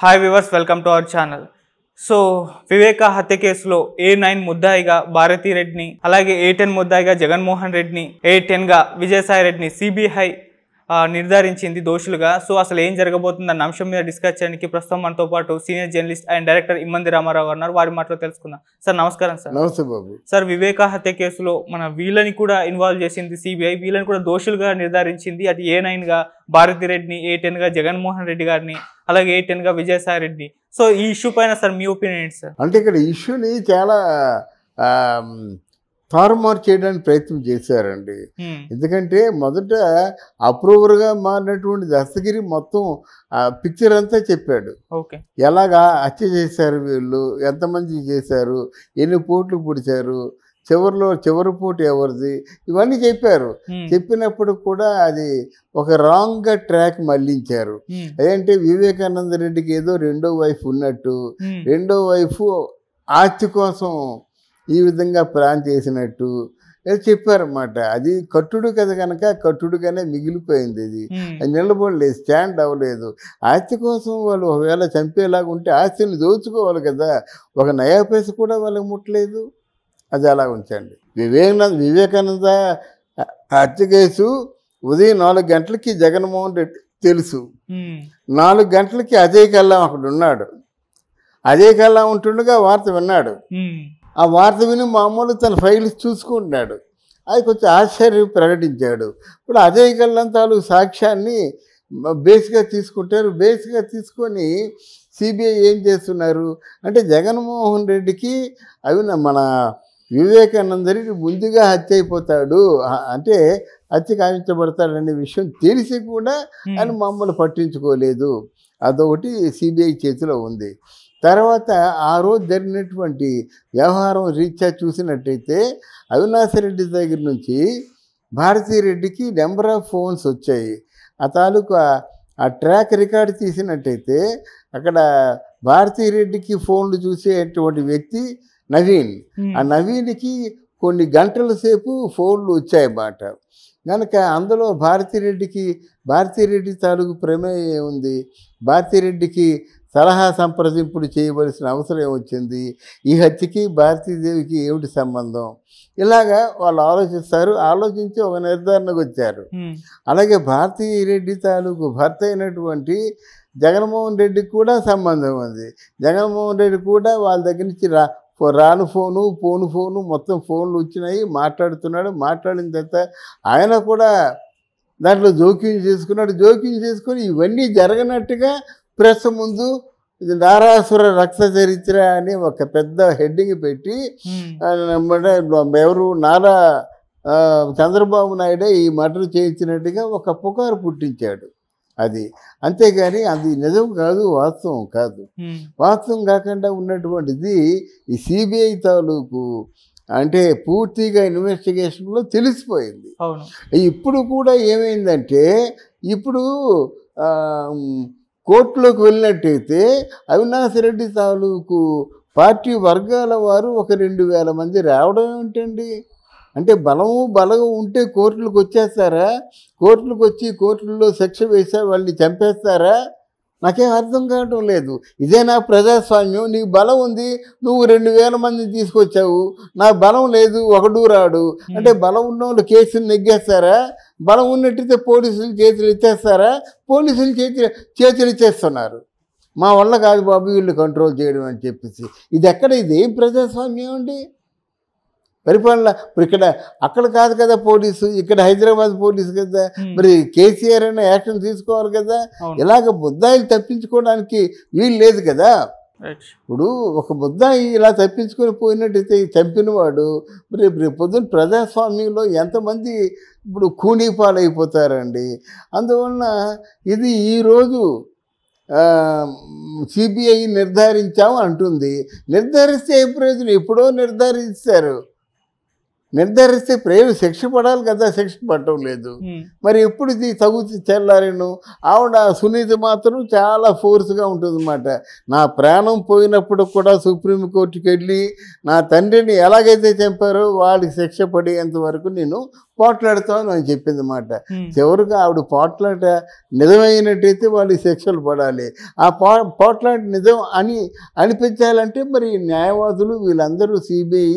Hi viewers welcome to our channel so Viveka హత్య కేసులో ఏ nine ముద్దాయిగా Bharati రెడ్డిని అలాగే ఏ టెన్ ముద్దాయిగా జగన్మోహన్ రెడ్డిని ఏ టెన్గా విజయసాయి రెడ్డిని సిబిఐ నిర్ధారించింది దోషులుగా సో అసలు ఏం జరగబోతుంది అన్న అంశం మీద డిస్కస్ చేయడానికి ప్రస్తుతం మనతో పాటు senior journalist and director Immandi Ramarao అన్నారు వారి మాటలో తెలుసుకుందాం సార్ నమస్కారం సార్ నమస్తే బాబు సార్ వివేక హత్య కేసులో మన వీళ్ళని కూడా ఇన్వాల్వ్ చేసింది సిబిఐ వీళ్ళని కూడా దోషులుగా నిర్ధారించింది అటు ఏ గా భారతి రెడ్డిని ఏ టెన్గా జగన్మోహన్ రెడ్డి గారిని అలాగే ఏ టెన్ గా విజయసాయి రెడ్డి సో ఈ ఇష్యూ పైన సార్ మీ ఒపీనియన్ ఏంటి సార్ అంటే ఇక్కడ ఇష్యూని చాలా తారుమారు చేయడానికి ప్రయత్నం చేశారండి ఎందుకంటే మొదట అప్రూవర్గా మారినటువంటి దస్తగిరి మొత్తం పిక్చర్ అంతా చెప్పాడు ఎలాగా హత్య చేశారు వీళ్ళు ఎంతమంది చేశారు ఎన్ని పోట్లు పొడిచారు చివరిలో చివరి పోటు ఎవరిది ఇవన్నీ చెప్పారు చెప్పినప్పుడు కూడా అది ఒక రాంగ్గా ట్రాక్ మళ్ళించారు అదేంటే వివేకానంద రెడ్డికి ఏదో రెండో వైఫ్ ఉన్నట్టు రెండో వైఫ్ ఆస్తి కోసం ఈ విధంగా ప్లాన్ చేసినట్టు చెప్పారన్నమాట అది కట్టుడు కదా కనుక కట్టుడుగానే మిగిలిపోయింది ఇది నిలబడలేదు స్టాండ్ అవ్వలేదు ఆస్తి కోసం వాళ్ళు ఒకవేళ చంపేలాగా ఉంటే ఆస్తిని దోచుకోవాలి కదా ఒక నయా పైస కూడా వాళ్ళకి ముట్టలేదు అది అలా ఉంచండి వివేకానంద వివేకానంద హత్య కేసు ఉదయం నాలుగు గంటలకి జగన్మోహన్ రెడ్డి తెలుసు నాలుగు గంటలకి అజయ్ కల్లా అక్కడ ఉన్నాడు అజయ్ కల్లా ఉంటుండగా వార్త విన్నాడు ఆ వార్త విని మామూలు తన ఫైల్స్ చూసుకుంటున్నాడు అది కొంచెం ఆశ్చర్యం ప్రకటించాడు ఇప్పుడు అజయ్ గల్లం తాలూకు సాక్ష్యాన్ని బేస్గా తీసుకుంటారు బేస్గా తీసుకొని సిబిఐ ఏం చేస్తున్నారు అంటే జగన్మోహన్ రెడ్డికి అవి మన వివేకానందరికి ముందుగా హత్య అయిపోతాడు అంటే హత్య కావించబడతాడనే విషయం తెలిసి కూడా ఆయన మమ్మల్ని పట్టించుకోలేదు అదొకటి సిబిఐ చేతిలో ఉంది తర్వాత ఆ రోజు జరిగినటువంటి వ్యవహారం రీత్యా చూసినట్టయితే అవినాశరెడ్డి దగ్గర నుంచి భారతీరెడ్డికి నెంబర్ ఆఫ్ ఫోన్స్ వచ్చాయి ఆ తాలూకా ఆ ట్రాక్ రికార్డ్ తీసినట్టయితే అక్కడ భారతీరెడ్డికి ఫోన్లు చూసేటువంటి వ్యక్తి నవీన్ ఆ hmm. నవీన్కి కొన్ని గంటల సేపు ఫోన్లు వచ్చాయన్నమాట కనుక అందులో భారతీరెడ్డికి భారతీరెడ్డి తాలూకు ప్రమేయం ఉంది భారతీరెడ్డికి సలహా సంప్రదింపులు చేయవలసిన అవసరం వచ్చింది ఈ హత్యకి భారతీదేవికి ఏమిటి సంబంధం ఇలాగా వాళ్ళు ఆలోచిస్తారు ఆలోచించి ఒక నిర్ధారణకు వచ్చారు అలాగే భారతీయ రెడ్డి తాలూకు భర్త అయినటువంటి జగన్మోహన్ రెడ్డికి కూడా సంబంధం ఉంది జగన్మోహన్ రెడ్డి కూడా వాళ్ళ దగ్గర నుంచి రా రాను ఫోను పోను ఫోను మొత్తం ఫోన్లు వచ్చినాయి మాట్లాడుతున్నాడు మాట్లాడిన తర్వాత ఆయన కూడా దాంట్లో జోక్యం చేసుకున్నాడు జోక్యం చేసుకుని ఇవన్నీ జరగనట్టుగా ప్రెస్ ముందు ఇది నారాసుర రక్త చరిత్ర అని ఒక పెద్ద హెడ్డింగ్ పెట్టి ఎవరు నారా చంద్రబాబు నాయుడే ఈ మటలు చేయించినట్టుగా ఒక పుకారు పుట్టించాడు అది అంతేగాని అది నిజం కాదు వాస్తవం కాదు వాస్తవం కాకుండా ఉన్నటువంటిది ఈ సిబిఐ తాలూకు అంటే పూర్తిగా ఇన్వెస్టిగేషన్లో తెలిసిపోయింది ఇప్పుడు కూడా ఏమైందంటే ఇప్పుడు కోర్టులోకి వెళ్ళినట్టయితే అవినాశ్రెడ్డి తాలూకు పార్టీ వర్గాల వారు ఒక రెండు వేల మంది రావడం ఏమిటండి అంటే బలము బలము ఉంటే కోర్టులకు వచ్చేస్తారా కోర్టులకు వచ్చి కోర్టుల్లో శిక్ష వేసే వాళ్ళని చంపేస్తారా నాకేం అర్థం కావటం లేదు ఇదే నా ప్రజాస్వామ్యం నీకు బలం ఉంది నువ్వు రెండు వేల మందిని తీసుకొచ్చావు నా బలం లేదు ఒకడు రాడు అంటే బలం ఉన్న వాళ్ళు కేసులు నెగ్గేస్తారా బలం ఉన్నట్టయితే పోలీసులు చేతులు ఇచ్చేస్తారా పోలీసులు చేతులు చేతులు ఇచ్చేస్తున్నారు మా వల్ల కాదు బాబు వీళ్ళు కంట్రోల్ చేయడం అని చెప్పేసి ఇది ఎక్కడ ఇది ఏం ప్రజాస్వామ్యం అండి పరిపాలన మరి ఇక్కడ అక్కడ కాదు కదా పోలీసు ఇక్కడ హైదరాబాద్ పోలీసు కదా మరి కేసీఆర్ అనే యాక్షన్ తీసుకోవాలి కదా ఇలాగ బుద్ధాయిలు తప్పించుకోవడానికి వీలు లేదు కదా ఇప్పుడు ఒక బుద్ధాయి ఇలా తప్పించుకొని పోయినట్టయితే చంపినవాడు మరి రేపు పొద్దున్న ప్రజాస్వామ్యంలో ఎంతమంది ఇప్పుడు కూనీ పాలైపోతారండి అందువలన ఇది ఈరోజు సిబిఐ నిర్ధారించాము అంటుంది నిర్ధారిస్తే ఏ ప్రయోజనం ఎప్పుడో నిర్ధారిస్తారు నిర్ధారిస్తే ప్రేమ శిక్ష పడాలి కదా శిక్ష పడటం లేదు మరి ఎప్పుడు ఇది తగు చెల్లారేను ఆవిడ సునీతి మాత్రం చాలా ఫోర్స్గా ఉంటుంది అన్నమాట నా ప్రాణం పోయినప్పుడు కూడా సుప్రీంకోర్టుకి వెళ్ళి నా తండ్రిని ఎలాగైతే చంపారో వాళ్ళకి శిక్ష పడేంత వరకు నేను పోట్లాడతాను అని చెప్పింది అన్నమాట చివరిగా ఆవిడ పోట్లాట నిజమైనట్టయితే వాళ్ళు శిక్షలు పడాలి ఆ పో పోట్లాట నిజం అని అనిపించాలంటే మరి న్యాయవాదులు వీళ్ళందరూ సిబిఐ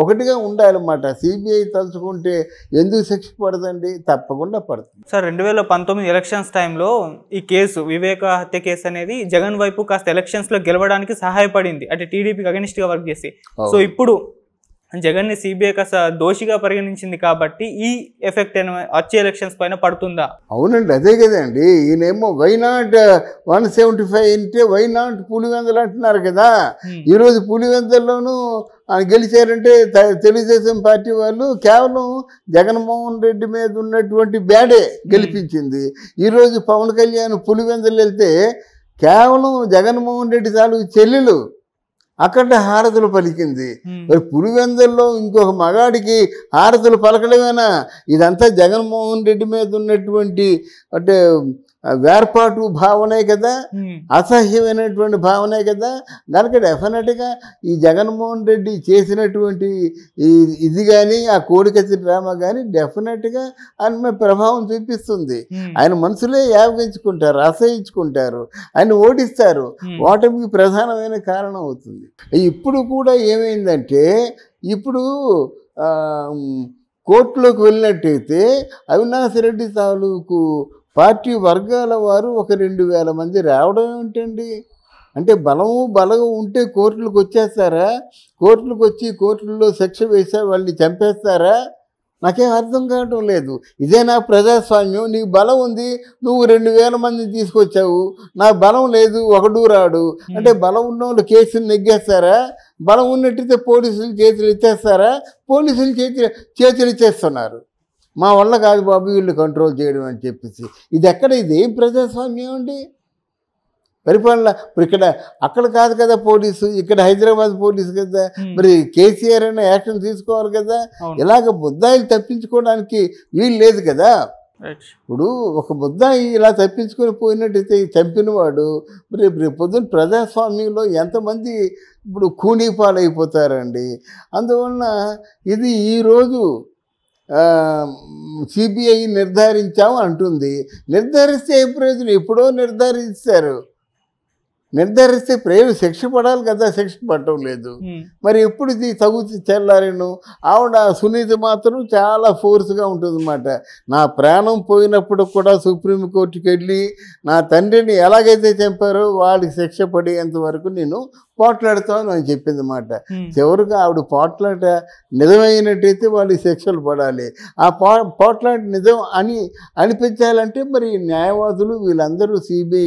ఒకటిగా ఉండాలన్నమాట సిబిఐ తలుచుకుంటే ఎందుకు శిక్ష పడదండి తప్పకుండా పడుతుంది సార్ రెండు వేల పంతొమ్మిది ఎలక్షన్స్ టైంలో ఈ కేసు వివేక హత్య కేసు అనేది జగన్ వైపు కాస్త ఎలక్షన్స్లో గెలవడానికి సహాయపడింది అంటే టీడీపీకి అగనిస్ట్గా వర్క్ చేసి సో ఇప్పుడు జగన్ని సిబిఐ కాస్త దోషిగా పరిగణించింది కాబట్టి ఈ ఎఫెక్ట్ వచ్చే ఎలక్షన్స్ పైన పడుతుందా అవునండి అదే కదండి ఈయనేమో why not uh, one seventy five అంటే వైనాట్ పులివెందలు అంటున్నారు కదా ఈరోజు పులివెందల్లోనూ గెలిచారంటే తెలుగుదేశం పార్టీ వాళ్ళు కేవలం జగన్మోహన్ రెడ్డి మీద ఉన్నటువంటి బ్యాడే గెలిపించింది ఈరోజు పవన్ కళ్యాణ్ పులివెందలు వెళ్తే కేవలం జగన్మోహన్ రెడ్డి తాలూకు చెల్లెలు అక్కడ హారతులు పలికింది మరి పులివెందల్లో ఇంకొక మగాడికి హారతులు పలకడమేనా ఇదంతా జగన్మోహన్ రెడ్డి మీద ఉన్నటువంటి అంటే వేర్పాటు భావనే కదా అసహ్యమైనటువంటి భావనే కదా కనుక డెఫినెట్గా ఈ జగన్మోహన్ రెడ్డి చేసినటువంటి ఈ ఇది కానీ ఆ కోడిక డ్రామా కానీ డెఫినెట్గా ఆయన ప్రభావం చూపిస్తుంది ఆయన మనసులే యాగించుకుంటారు అసహించుకుంటారు ఆయన ఓడిస్తారు ఓటమికి ప్రధానమైన కారణం అవుతుంది ఇప్పుడు కూడా ఏమైందంటే ఇప్పుడు కోర్టులోకి వెళ్ళినట్టయితే అవినాశ్ రెడ్డి తాలూకు పార్టీ వర్గాల వారు ఒక రెండు వేల మంది రావడం ఏమిటండి అంటే బలము బలము ఉంటే కోర్టులకు వచ్చేస్తారా కోర్టులకు వచ్చి కోర్టుల్లో శిక్ష వేసే వాళ్ళని చంపేస్తారా నాకేం అర్థం కావడం లేదు ఇదే నా ప్రజాస్వామ్యం నీకు బలం ఉంది నువ్వు రెండు వేల మందిని తీసుకొచ్చావు నాకు బలం లేదు ఒకడు రాడు అంటే బలం ఉన్న వాళ్ళు కేసులు నెగ్గేస్తారా బలం ఉన్నట్టయితే పోలీసులు చేతులు ఇచ్చేస్తారా పోలీసులు చేతులు చేతులు ఇచ్చేస్తున్నారు మా వల్ల కాదు బాబు వీళ్ళు కంట్రోల్ చేయడం అని చెప్పేసి ఇది ఎక్కడ ఇది ఏం ప్రజాస్వామ్యం అండి పరిపాలన ఇప్పుడు ఇక్కడ అక్కడ కాదు కదా పోలీసు ఇక్కడ హైదరాబాద్ పోలీసు కదా మరి కేసీఆర్ అయినా యాక్షన్ తీసుకోవాలి కదా ఇలాగ బుద్ధాయిలు తప్పించుకోవడానికి వీలు లేదు కదా ఇప్పుడు ఒక బుద్ధాయి ఇలా తప్పించుకొని పోయినట్టయితే చంపినవాడు మరి రేపు పొద్దున్న ప్రజాస్వామ్యంలో ఎంతమంది ఇప్పుడు కూనీ పాలైపోతారండి అందువలన ఇది ఈరోజు సిబిఐ నిర్ధారించాము అంటుంది నిర్ధారిస్తే ఏ ప్రయోజనం ఎప్పుడో నిర్ధారిస్తారు నిర్ధారిస్తే ప్రేమ శిక్ష పడాలి కదా శిక్ష పడటం లేదు మరి ఎప్పుడు ఇది తగు చల్లారిను ఆవిడ సునీత మాత్రం చాలా ఫోర్స్గా ఉంటుందన్నమాట నా ప్రాణం పోయినప్పుడు కూడా సుప్రీంకోర్టుకి వెళ్ళి నా తండ్రిని ఎలాగైతే చంపారో వాళ్ళకి శిక్ష పడేంత వరకు నేను పోట్లాడతాను అని చెప్పింది అనమాట చివరికి ఆవిడ పోట్లాట నిజమైనట్టయితే వాళ్ళు శిక్షలు పడాలి ఆ పో పోట్లాట నిజం అని అనిపించాలంటే మరి న్యాయవాదులు వీళ్ళందరూ సిబిఐ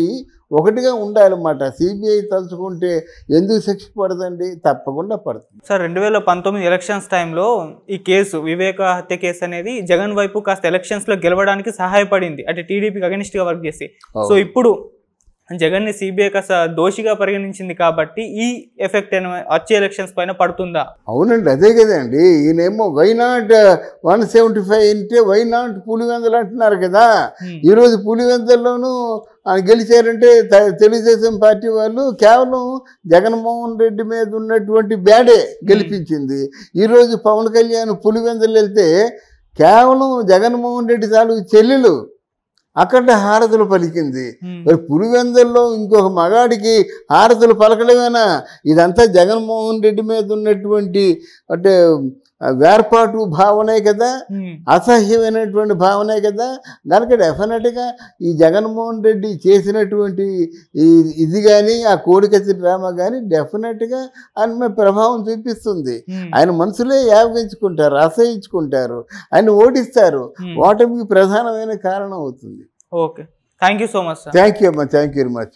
ఒకటిగా ఉండాలన్నమాట సిబిఐ తలుచుకుంటే ఎందుకు శిక్ష పడదండి తప్పకుండా పడుతుంది సార్ రెండు వేల పంతొమ్మిది ఎలక్షన్స్ టైంలో ఈ కేసు వివేక హత్య కేసు అనేది జగన్ వైపు కాస్త ఎలక్షన్స్లో గెలవడానికి సహాయపడింది అంటే టీడీపీకి అగెనిస్ట్గా వర్క్ చేసి సో ఇప్పుడు జగన్ని సిబిఐ కాస్త దోషిగా పరిగణించింది కాబట్టి ఈ ఎఫెక్ట్ వచ్చే ఎలక్షన్స్ పైన పడుతుందా అవునండి అదే కదండి ఈయనేమో why not one seventy five అంటే వై నాట్ పులివెందలు అంటున్నారు కదా ఈరోజు పులివెందల్లోనూ గెలిచారంటే తెలుగుదేశం పార్టీ వాళ్ళు కేవలం జగన్మోహన్ రెడ్డి మీద ఉన్నటువంటి బ్యాడే గెలిపించింది ఈరోజు పవన్ కళ్యాణ్ పులివెందలు వెళ్తే కేవలం జగన్మోహన్ రెడ్డి తాలూకు చెల్లెలు అక్కడ హారతులు పలికింది మరి పులివెందల్లో ఇంకొక మగాడికి హారతులు పలకడమేనా ఇదంతా జగన్మోహన్ రెడ్డి మీద ఉన్నటువంటి అంటే వేర్పాటు భావనే కదా అసహ్యమైనటువంటి భావనే కదా కనుక డెఫినెట్గా ఈ జగన్మోహన్ రెడ్డి చేసినటువంటి ఇది కానీ ఆ కోడికత్తి డ్రామా కానీ డెఫినెట్గా ఆయన ప్రభావం చూపిస్తుంది ఆయన మనసులే యావగించుకుంటారు అసహించుకుంటారు ఆయన ఓడిస్తారు ఓటమికి ప్రధానమైన కారణం అవుతుంది okay thank you so much thank you అమ్మా థ్యాంక్ యూ వెరీ మచ్